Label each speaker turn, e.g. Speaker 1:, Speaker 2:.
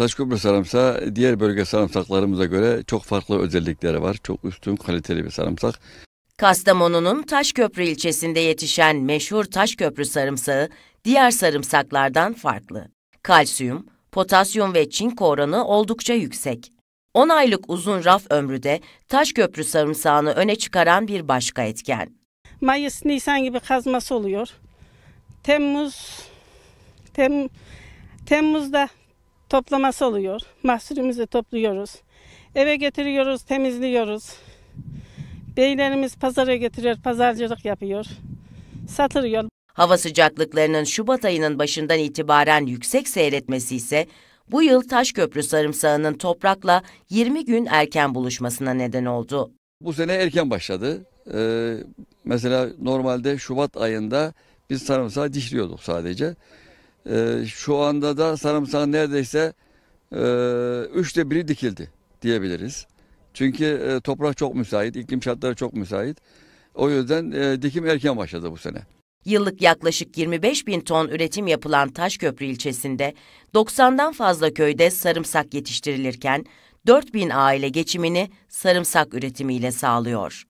Speaker 1: Taşköprü sarımsağı diğer bölge sarımsaklarımıza göre çok farklı özellikleri var. Çok üstün kaliteli bir sarımsak.
Speaker 2: Kastamonu'nun Taşköprü ilçesinde yetişen meşhur Taşköprü sarımsağı diğer sarımsaklardan farklı. Kalsiyum, potasyum ve çinko oranı oldukça yüksek. 10 aylık uzun raf ömrü de Taşköprü sarımsağını öne çıkaran bir başka etken.
Speaker 3: Mayıs, Nisan gibi kazması oluyor. Temmuz, tem, Temmuz'da toplaması oluyor. Mahsulümüzü topluyoruz. Eve getiriyoruz, temizliyoruz. Beylerimiz pazara getiriyor, pazarcılık yapıyor. satırıyor. Hava
Speaker 2: sıcaklıklarının Şubat ayının başından itibaren yüksek seyretmesi ise bu yıl Taşköprü sarımsağının toprakla 20 gün erken buluşmasına neden oldu.
Speaker 1: Bu sene erken başladı. Ee, mesela normalde Şubat ayında biz sarımsağı dişliyorduk sadece. Ee, şu anda da sarımsağın neredeyse e, üçte biri dikildi diyebiliriz. Çünkü e, toprak çok müsait, iklim şartları çok müsait. O yüzden e, dikim erken başladı bu sene.
Speaker 2: Yıllık yaklaşık 25 bin ton üretim yapılan Taşköprü ilçesinde 90'dan fazla köyde sarımsak yetiştirilirken 4 bin aile geçimini sarımsak üretimiyle sağlıyor.